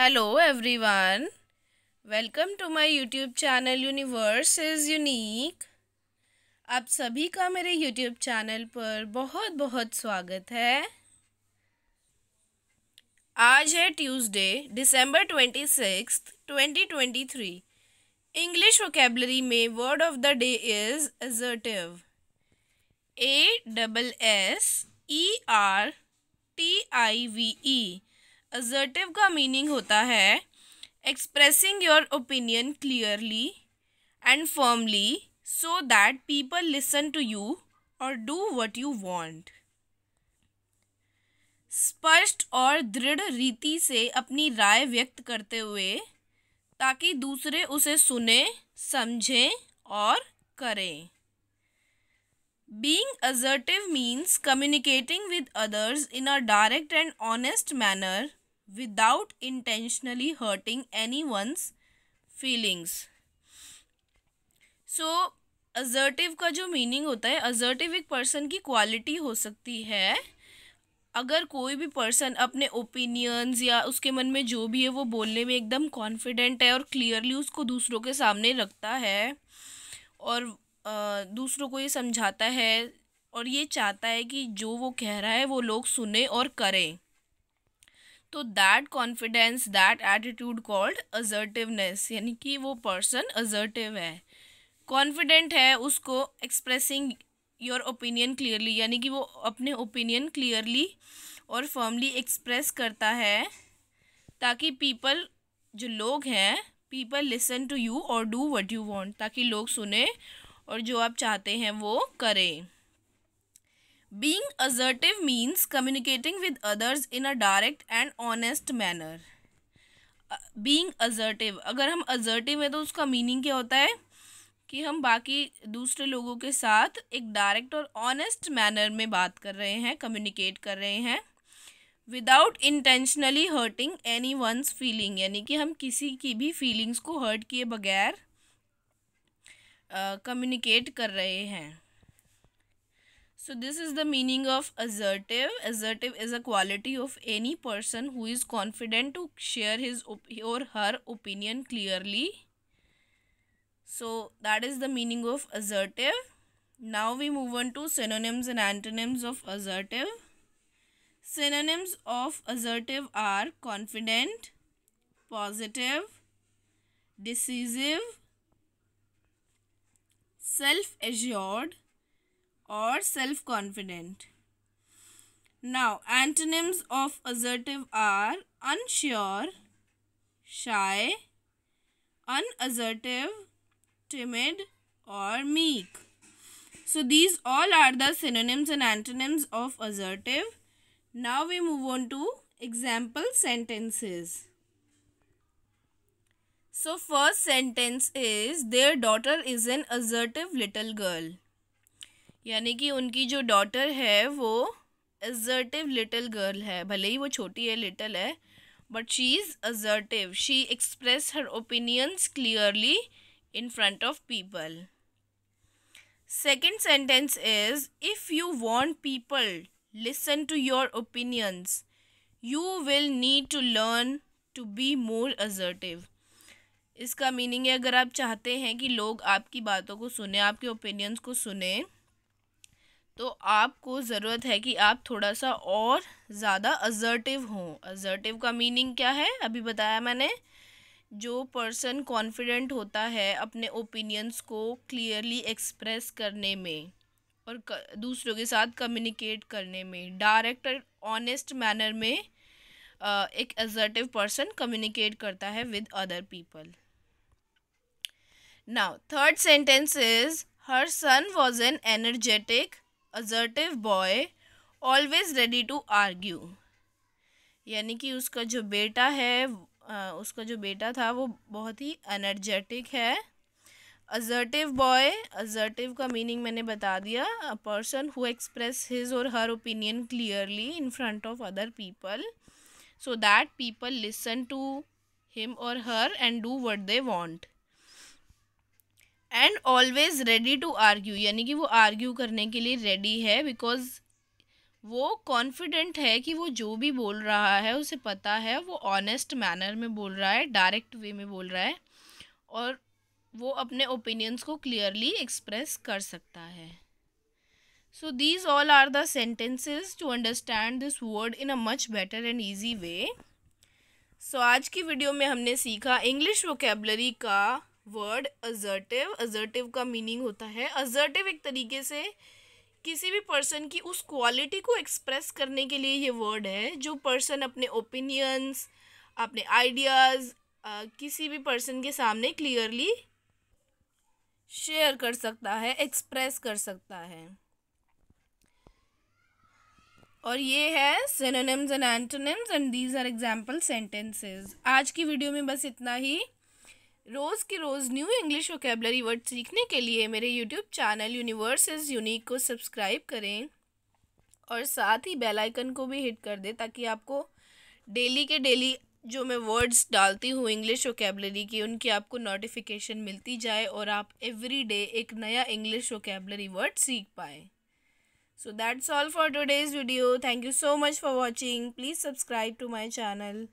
Hello everyone welcome to my YouTube channel universe is unique आप सभी का मेरे यूट्यूब चैनल पर बहुत बहुत स्वागत है आज है Tuesday December twenty six twenty twenty three English vocabulary में word of the day is assertive A double S E R T I V E assertive का मीनिंग होता है expressing your opinion clearly and firmly so that people listen to you और do what you want स्पष्ट और दृढ़ रीति से अपनी राय व्यक्त करते हुए ताकि दूसरे उसे सुने समझें और करें being assertive means communicating with others in a direct and honest manner without intentionally hurting any one's feelings so assertive का जो मीनिंग होता है अजर्टिव एक पर्सन की क्वालिटी हो सकती है अगर कोई भी पर्सन अपने ओपिनियंस या उसके मन में जो भी है वो बोलने में एकदम कॉन्फिडेंट है और क्लियरली उसको दूसरों के सामने रखता है और आ, दूसरों को ये समझाता है और ये चाहता है कि जो वो कह रहा है वो लोग सुने और करें तो that confidence that attitude called assertiveness यानी कि वो पर्सन अजर्टिव है कॉन्फिडेंट है उसको एक्सप्रेसिंग योर ओपिनियन क्लियरली यानी कि वो अपने ओपिनियन क्लियरली और फर्मली एक्सप्रेस करता है ताकि पीपल जो लोग हैं पीपल लिसन टू यू और डू वट यू वॉन्ट ताकि लोग सुने और जो आप चाहते हैं वो करें being assertive means communicating with others in a direct and honest manner being assertive अगर हम अजर्टिव हैं तो उसका मीनिंग क्या होता है कि हम बाकी दूसरे लोगों के साथ एक डायरेक्ट और ऑनेस्ट मैनर में बात कर रहे हैं कम्युनिकेट कर रहे हैं without intentionally hurting any one's feeling यानी कि हम किसी की भी फीलिंग्स को हर्ट किए बगैर कम्युनिकेट uh, कर रहे हैं So this is the meaning of assertive. Assertive is a quality of any person who is confident to share his or her opinion clearly. So that is the meaning of assertive. Now we move on to synonyms and antonyms of assertive. Synonyms of assertive are confident, positive, decisive, self-assured, or self-confident. Now, antonyms of assertive are unsure, shy, unassertive, timid or meek. So, these all are the synonyms and antonyms of assertive. Now, we move on to example sentences. So, first sentence is, their daughter is an assertive little girl. यानी कि उनकी जो daughter है वो assertive little girl है भले ही वो छोटी है लिटिल है but she is assertive she express her opinions clearly in front of people second sentence is if you want people listen to your opinions you will need to learn to be more assertive इसका meaning है अगर आप चाहते हैं कि लोग आपकी बातों को सुने आपके ओपिनियंस को सुने तो आपको ज़रूरत है कि आप थोड़ा सा और ज़्यादा अजर्टिव हों अजर्टिव का मीनिंग क्या है अभी बताया मैंने जो पर्सन कॉन्फिडेंट होता है अपने ओपिनियंस को क्लियरली एक्सप्रेस करने में और दूसरों के साथ कम्युनिकेट करने में डायरेक्ट और ऑनेस्ट मैनर में एक अजर्टिव पर्सन कम्युनिकेट करता है with other people now third sentence is her son was an energetic assertive boy always ready to argue यानी कि उसका जो बेटा है उसका जो बेटा था वो बहुत ही अनर्जेटिक है अजर्टिव बॉय अजर्टिव का मीनिंग मैंने बता दिया a person who express his और her opinion clearly in front of other people so that people listen to him और her and do what they want and always ready to argue यानी कि वो argue करने के लिए ready है because वो कॉन्फिडेंट है कि वो जो भी बोल रहा है उसे पता है वो ऑनेस्ट मैनर में बोल रहा है डायरेक्ट वे में बोल रहा है और वो अपने ओपिनियंस को क्लियरली एक्सप्रेस कर सकता है so these all are the sentences to understand this word in a much better and easy way so आज की वीडियो में हमने सीखा इंग्लिश वोकेबलरी का वर्ड अजर्टिव अजर्टिव का मीनिंग होता है अजर्टिव एक तरीके से किसी भी पर्सन की उस क्वालिटी को एक्सप्रेस करने के लिए ये वर्ड है जो पर्सन अपने ओपिनियंस अपने आइडियाज़ किसी भी पर्सन के सामने क्लियरली शेयर कर सकता है एक्सप्रेस कर सकता है और ये है synonyms and antonyms and these are example sentences आज की वीडियो में बस इतना ही रोज़ के रोज़ न्यू इंग्लिश वोकेबलरी वर्ड सीखने के लिए मेरे YouTube channel universe is unique को सब्सक्राइब करें और साथ ही बेल आइकन को भी हिट कर दें ताकि आपको डेली के डेली जो मैं वर्ड्स डालती हूँ इंग्लिश वोकेबलरी की उनकी आपको नोटिफिकेशन मिलती जाए और आप एवरी डे एक नया इंग्लिश वोकेबलरी वर्ड सीख पाएँ so that's all for today's video thank you so much for watching please subscribe to my channel